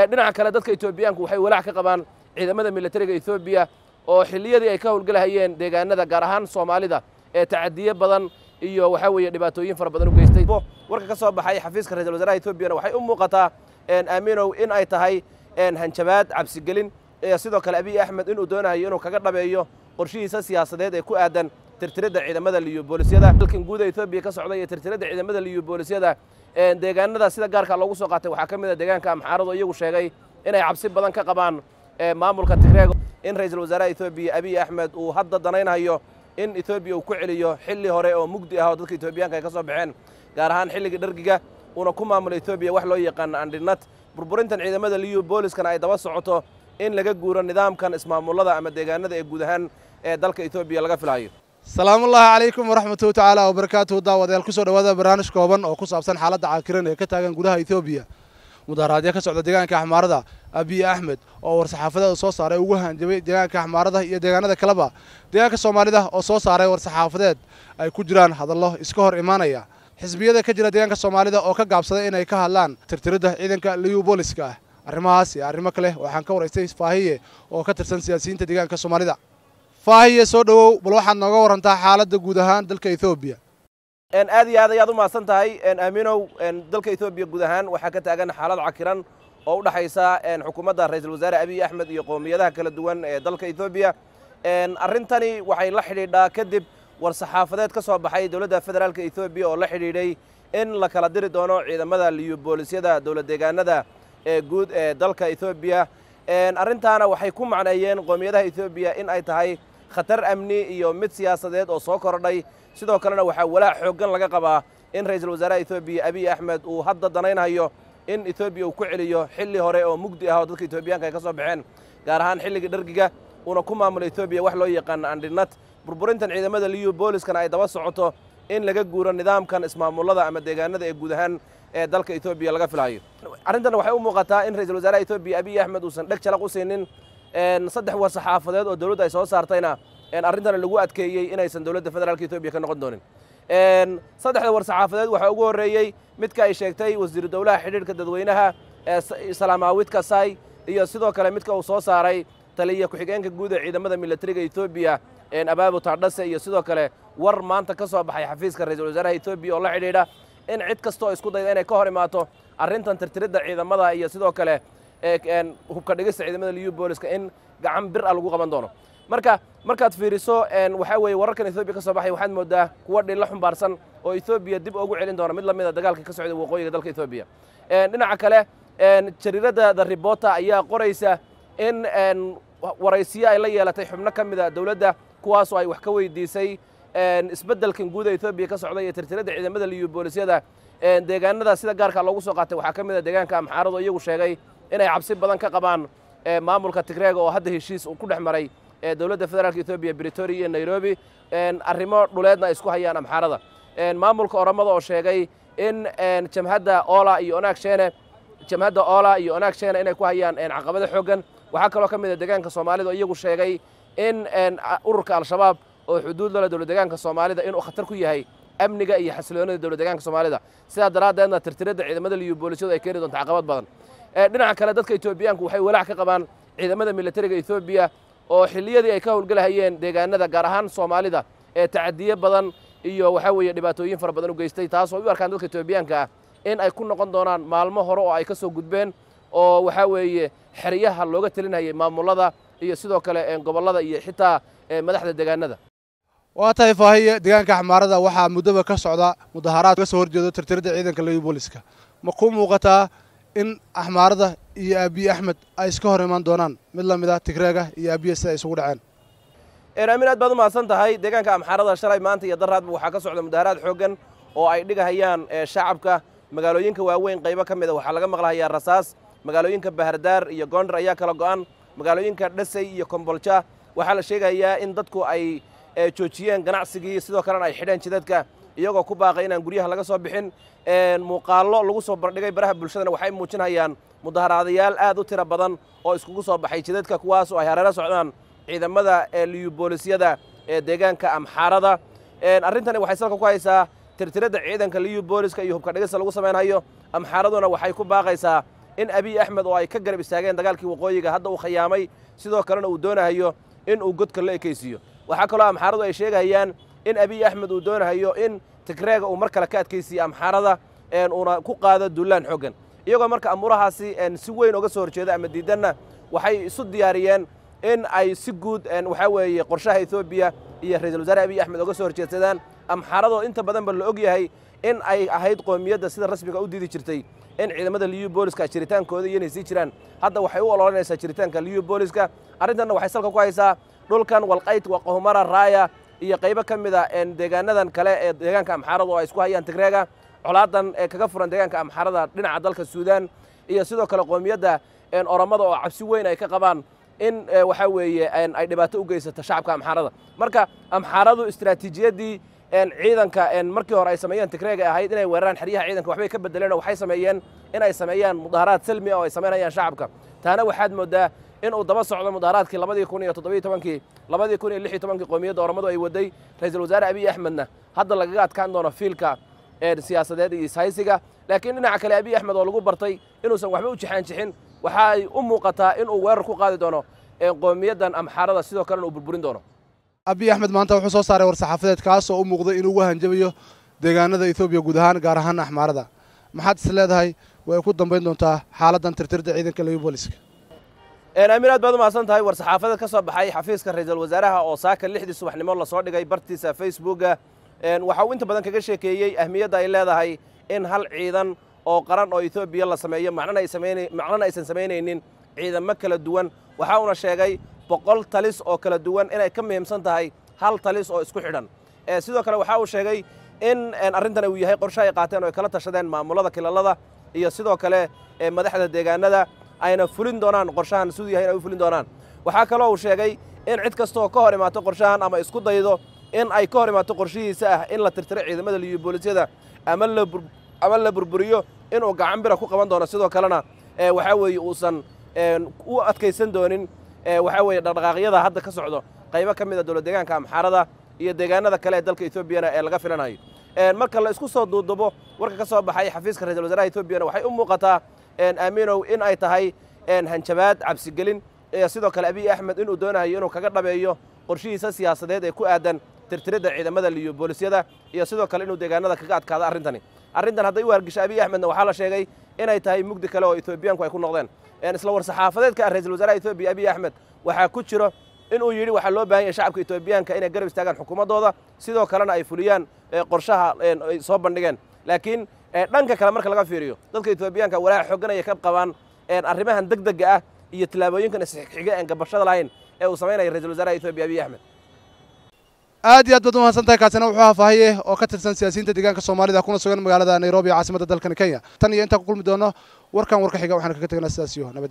Eh, dhinaca kale dadka etoobiyaanku waxay walaac ka qabaan ciidamada milatariga ethoobiya oo xilliyadii ay ka howlgelahayeen deegaanada gaar ahaan soomaalida ee tacadiye badan iyo waxaa weeye dhibaatooyin fara badan u geystay warka ka soo baxay xafiiska ra-isul wasaaraha ethoobiyana waxay u muuqataa aamiinow in ay tahay hanjabaad cabsigelin sidoo kale abiy axmed inuu doonayo inuu kaga dhabeeyo qorshihiisa siyaasadeed ee ku aadan tirtiridda ciidamada liyo boolisyada dalkan guuda ethoobiya ka socda iyo tirtiridda ciidamada liyo boolisyada deegaanada sida gaarka loogu soo qaatay waxaa ka mid a ah deegaanka amxaaradu iyagu sheegay inay cabsi badan ka qabaan maamulka tigreeg in ra-iisul wasaaraha ethoobiya abiy axmed uu hadda danaynhayo in ethoobiya uu ku celiyo xilli hore oo mugdi ah oo dadka etoobiyaanka ay ka soo baxeen gaar ahaan xilligii dhargiga uuna ku maamulo ethoobiya wax loo yaqaana andhinat burburintan ciidamada liyu booliskana ay daba socoto in laga guuro nidaamkan ismaamullada ama deegaanada ee guud ahaan ee dalka ethoobiya laga filaayo salaamullaahi calaykum waraxmatuhu tacaala wabarakaatuhu daawadayaal kusoo dhawaada barnaamij kooban oo ku saabsan xaaladda caakiran ee ka taagan gudaha ethoobiya mudaharaadyo ka socda deegaanka axmaarada abiy axmed oo war-saxaafadada soo saaray ugu hanjabay deegaanka axmaarada iyo deegaanada kaleba deegaanka soomaalida oo soo saaray war-saxaafadeed ay ku jiraan hadallo iska hor imaanaya xisbiyada ka jira deegaanka soomaalida oo ka gaabsaday inay ka hadlaan tirtiridda ciidanka liyubooliska ah arrimahaas iyo arrimo kale waxaan ka waraystay faahiye oo ka tirsan siyaasiyiinta deegaanka soomaalida faahiya soo dhowow bal waxaad nooga warantaa xaaladda guud ahaan dalka etoobiya aad iyo aad ayaad u mahadsan tahay aamiinow dalka ethoobiya guud ahaan waxaa ka taagan xaalad cakiran oo u dhexaysa xukuumadda ra ra'iisul wasaare abiy axmed iyo qowmiyadaha kala duwan ee dalka etoobiya arrintani waxay la xidhiidhaa kadib war saxaafadeed ka soo baxay dowladda federaalka ethoobiya oo la xidhiidhay in la kala diri doono ciidamada liyo boolisyada dowlad deegaanada ee guud ee dalka etoobiya arrintaana waxay ku macneeyeen qowmiyadaha etoobiya in ay tahay khatar amni iyo mid siyaasadeed oo soo korodhay sidoo kalena waxaa walaac xooggan laga qabaa in ra'iisul wasaaraha ethoobiya abiy axmed uu hadda danaynhayo in etoobiya uu ku celiyo xilli hore oo mugdi ah oo dadka etoobiyaanka ay ka soo baxeen gaar ahaan xilliga dhargiga uuna ku maamulo ethoobiya wax loo yaqaana andhinat burburintan ciidamada liyu booliskana ay daba socoto in laga guuro nidaamkan ismaamullada ama deegaanada ee guud ahaan ee dalka ethoobiya laga filayo arrintan waxay u muuqataa in ra'iisul wasaaraha ethoobiya abiy axmed uusan dheg jalaq u siinin saddex war-saxaafadeed oo dowladda ay soo saartayna arrintana lagu adkeeyey inaysan dowladda federaalka ethoobiya ka noqon doonin saddexda war-saxaafadeed waxaa ugu horreeyey midka ay sheegtay wasiiru dowlaha xidhiidhka dadweynaha salaamaawid kasay iyo sidoo kale midka uu soo saaray taliya ku-xigeenka guud ee ciidamada milatariga ethoobiya abaabu taadhase iyo sidoo kale war maanta ka soo baxay xafiiska ra-iisul wasaaraha ethoobiya oo la xidhiidha in cid kastoo isku dayda inay ka hor imaato arrintan tirtiridda ciidamada iyo sidoo kale hubka dhigista ciidamada liyu booliska in gacan bir ah lagu qaban doono marka markaad fiiriso waxaa weeye wararkan etoobiya ka soo baxay waxaad moodaa kuwa dhilla xumbaarsan oo ethoobiya dib ogu celin doona mid lamida ah dagaalka ka socda waqooyiga dalka ethoobiya dhinaca kale jariirada the rebota ayaa qoraysa in waraysiyo ay la yeelatay xubno ka mida ah dowladda kuwaasoo ay wax ka weydiisay isbeddelkan guuda ethoobiya ka socda iyo tirtirada ciidamada liyu boolisyada deegaanada sida gaarka loogu soo qaatay waxaa ka mida ah deegaanka amxaaradu iyagu sheegay inay cabsi badan ka qabaan maamulka tigreeg oo hadda heshiis uu ku dhex maray dowladda federaalk etoobiya britoria iyo nairobi arrimo dhuleedna isku hayaan amxaarada maamulka oramada oo sheegay in jamhadda ola iyo onaagsheene jamhadda ola iyo onaag inay ku hayaan caqabado xooggan waxaa kaloo ka mid a ah deegaanka soomaalida oo iyagu sheegay in ururka al-shabaab oo xuduud lole dowladegaanka soomaalida inuu khatar ku yahay amniga iyo xasiloonida dowladegaanka soomaalida sidaa daraaddeedna tirtiradda ciidamada liyu boolisyadu ay keeni doonta caqabad badan dhinaca kale dadka etoobiyaanku waxay walaac ka qabaan ciidamada milatariga etoobiya oo xilliyadii ay ka howlgelahayeen deegaanada gaar ahaan soomaalida ee tacadiye badan iyo waxaa weeye dhibaatooyin fara badan u geystay taas oo u arkaan dadka etoobiyaanka ah in ay ku noqon doonaan maalmo hore oo ay ka soo gudbeen oo waxaa weeye xeryaha looga telinayay maamulada iyo sidoo kale gobollada iyo xitaa madaxda deegaanada waa tahay faahiye deegaanka xamaarada waxaa muddoba ka socda mudaharaad kaga soo horjeedo tirtirada ciidanka leybooliska ma kuu muuqataa in axmaarada iyo aabiye axmed ay iska hor imaan doonaan mid la mid ah tigreega iyo aabiye si ay isugu dhaceen eraamin aad baad umahadsan tahay deegaanka amxaarada shalay maanta iyo daraadba waxaa ka socda mudaharaad xooggan oo ay dhigahayaan eh, shacabka magaalooyinka waaweyn qaybo ka mida ah waxaa laga maqlahayaa rasaas magaalooyinka bahardaar iyo goondar ayaa kala go'an magaalooyinka dhasay iyo kombolja waxaa la sheegayaa in dadku ay eh, joojiyeen ganacsigii sidoo kalena ay xidheen jidadka iyagoo ku baaqay inaan guryaha laga soo bixin muuqaallo lagu soo bandhigay baraha bulshadana waxay muujinayaan mudaharaadayaal aad u tiro badan oo iskugu soo baxay jidadka kuwaas oo ay hareero socdaan ciidamada liyu boolisiyada ee deegaanka amxaarada arrintani waxay salka ku haysaa tirtiradda ciidanka liyu iyo hubkadhigista lagu samaynhayo amxaaraduna waxay ku baaqaysaa in abiy axmed oo ay ka garab istaageen dagaalkii waqooyiga hadda uu khayaamay sidoo kalena uu doonahayo in uu godka la ekaysiiyo waxaa kaloo amxaaradu ay sheegahayaan in abiy axmed uu doonahayo in tigreega uu mar kale ka adkaysiiyo amxaarada uuna ku qaado duulaan xoogan iyagoo marka amuurahaasi si weyn oga soo horjeeda ama diidanna waxay isu diyaariyeen in ay si guud waxaa weeye qorshaha ethoobiya iyo ra-iisul wasaare abiy axmed oga soo horjeedsadaan amxaaradoo inta badanba la og yahay in ay ahayd qoomiyadda sida rasmiga u diidi jirtay in ciidamada booliska jiritaankooda iyo inay sii jiraan hadda waxay u ololanaysaa jiritaanka booliska arrintanna waxay salka ku haysaa dhulkan walqayt waqahumara raaya iyo qaybo ka mid a ah, deegaanadan kale ee deegaanka amxaarada oo ay isku hayaan tigreega colaadan ee kaga furan deegaanka amxaarada dhinaca dalka suudaan iyo sidoo kale qoomiyadda oromada oo cabsi weyn ay ka qabaan in e, waxaa weeye ay dhibaato u geysato shacabka amxaarada marka amxaaradu istaraatiijiyaddii ciidanka markii hore ay sameeyeen tigreega ahayd inay weeraraan xeryaha ciidanka waxbay ka bedeleen oo waxay sameeyeen inay sameeyaan mudaharaad salmi ah oo ay samaynayaan shacabka taana waxaad mooddaa inuu daba socdo mudaaraadkii labadii kun iyo toddobiyo tobankii labadii kun iyo lix iyo tobankii qoomiyadda ormadu ay waday ra'iisul wasaare abiy axmedna hadda lagaga adkaan doono fiilka siyaasadeed iyo saysiga laakiin dhinaca kale abiy axmed oo lagu bartay inuusan waxba u jixaanjixin waxaay u muuqataa inuu weerar ku qaadi doono qoomiyaddan amxaarada sidoo kalena uu burburin doono abiy axmed maanta wuxuu soo saaray war-saxaafadeed kaas u muuqday inuu ugu hanjabayo deegaanada etoobiya guud ahaan gaar ahaan axmaarada maxaad is leedahay way ku dambayn doontaa xaaladdan tirtirda ciidanka libooliska amiir aad baad umahadsan tahay war saxaafada ka soo baxay xafiiska ra-iisul wasaaraha oo saaka lixdii subaxnimo lasoo dhigay bartiisa facebooka waxa uu inta badan kaga sheekeeyey ahmiyadda ay leedahay in hal ciidan oo qaran oo ethoobiya la sameeyo macnana aysan samaynaynin ciidamo kala duwan waxa uuna sheegay boqol talis oo kala duwan inay ka muhiimsan tahay hal talis oo isku xidhan sidoo kale waxa uu sheegay in arrintan uu yahay qorshe ay qaateen oo ay kala tashadeen maamulada kilallada iyo sidoo kale madaxda deegaanada ayna fulin doonaan qorshahan siduu yahay inay u fulin doonaan waxaa kaloo uu sheegay in cid kastoo ka hor imaato qorshahan ama isku daydo in ay ka hor imaato qorshihiisa ah in la tirtiro ciidamada liibiya booliisyada ama la ama la burburiyo inuu gacan bira ku qaban doono sidoo kalena waxaa weeye uusan u adkaysan doonin waxaa weeye dhaqdhaqaaqyada hadda ka socdo qaybo ka mid a dowlad deegaanka amxaarada iyo deegaanada kale ee dalka etoobiyana ee laga filanayo marka la isku soo duudubo warka ka soo baxay xafiiska ra-iisul wasaaraha etoobiyana waxay u muuqataa aamiinow in ay tahay hanjabaad cabsigelin sidoo kale abiy axmed inuu doonayo inuu kaga dhabeeyo qorshihiisa siyaasadeed ee ku aadan tirtiridda ciidamada liyo boolisyada iyo sidoo kale inuu deegaanada kaga adkaado arrintani arrintan hadday u hargisho abiy axmedna waxaa la sheegay inay tahay mugdi kale oo ethoobiyaanku ay ku noqdeen isla war saxaafadeedka ah raisal wasaaraha etoobiya abiy axmed waxaa ku jiro inuu yidhi waxaa loo baahan yahay shacabka ethoobiyaanka inay garab istaagaan xukuumaddooda sidoo kalena ay fuliyaan qorshaha ay soo bandhigeen laakiin dhanka kale marka laga fiiriyo dadka etoobiyaanka walaaha xoogan ay ka qabaan arrimahan deg degga ah iyo tillaabooyinkan isxiga aan gabashada lahayn ee uu samaynaya ra-isul wasaaraha etoobiya abiy axmed aad iyo aad baad umahadsantahay kaasina wuxuu ah oo ka tirsan siyaasiyiinta deegaanka soomaalida kuna sugan magaalada nairobi ee caasimada dalkani kenya tan iyo intaan ku kulmi doono warkan warka xiga waxaan kaga tegnaa sidaas nabad